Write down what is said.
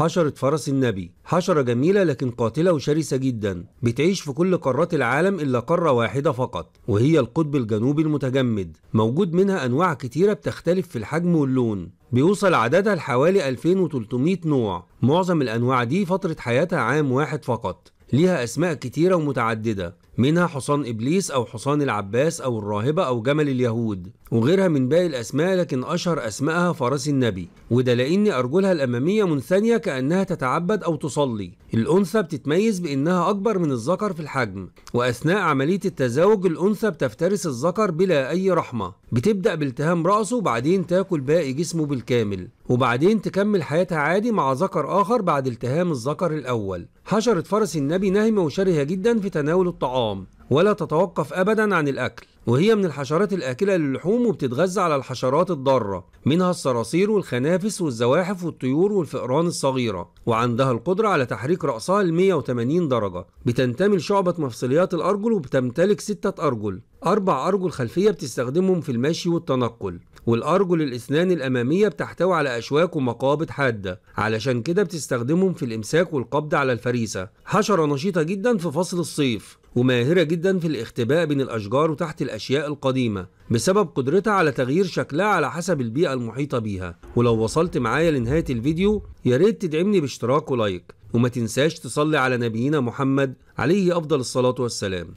حشرة فرس النبي حشرة جميلة لكن قاتلة وشرسة جدا بتعيش في كل قارات العالم إلا قارة واحدة فقط وهي القطب الجنوبي المتجمد موجود منها أنواع كتيرة بتختلف في الحجم واللون بيوصل عددها لحوالي 2300 نوع معظم الأنواع دي فترة حياتها عام واحد فقط ليها أسماء كتيرة ومتعددة منها حصان إبليس أو حصان العباس أو الراهبة أو جمل اليهود وغيرها من باقي الأسماء لكن أشهر أسمائها فرس النبي وده لأن أرجلها الأمامية منثنية كأنها تتعبد أو تصلي الأنثى بتتميز بأنها أكبر من الذكر في الحجم وأثناء عملية التزاوج الأنثى بتفترس الذكر بلا أي رحمة بتبدأ بالتهام رأسه وبعدين تاكل باقي جسمه بالكامل وبعدين تكمل حياتها عادي مع ذكر آخر بعد التهام الذكر الأول حشرة فرس النبي نهمة وشرهة جدا في تناول الطعام الطعام ولا تتوقف أبدا عن الأكل وهي من الحشرات الآكلة للحوم وبتتغذى على الحشرات الضارة منها الصراصير والخنافس والزواحف والطيور والفئران الصغيرة وعندها القدرة على تحريك رأسها ل 180 درجة بتنتمي لشعبة مفصليات الأرجل وبتمتلك ستة أرجل أربع أرجل خلفية بتستخدمهم في المشي والتنقل والأرجل الأسنان الأمامية بتحتوي على أشواك ومقابض حادة علشان كده بتستخدمهم في الإمساك والقبض على الفريسة حشرة نشيطة جدا في فصل الصيف وماهرة جدا في الاختباء بين الأشجار وتحت الأشياء القديمة بسبب قدرتها على تغيير شكلها على حسب البيئة المحيطة بيها ولو وصلت معايا لنهاية الفيديو ياريت تدعمني باشتراك ولايك وما تنساش تصلي على نبينا محمد عليه أفضل الصلاة والسلام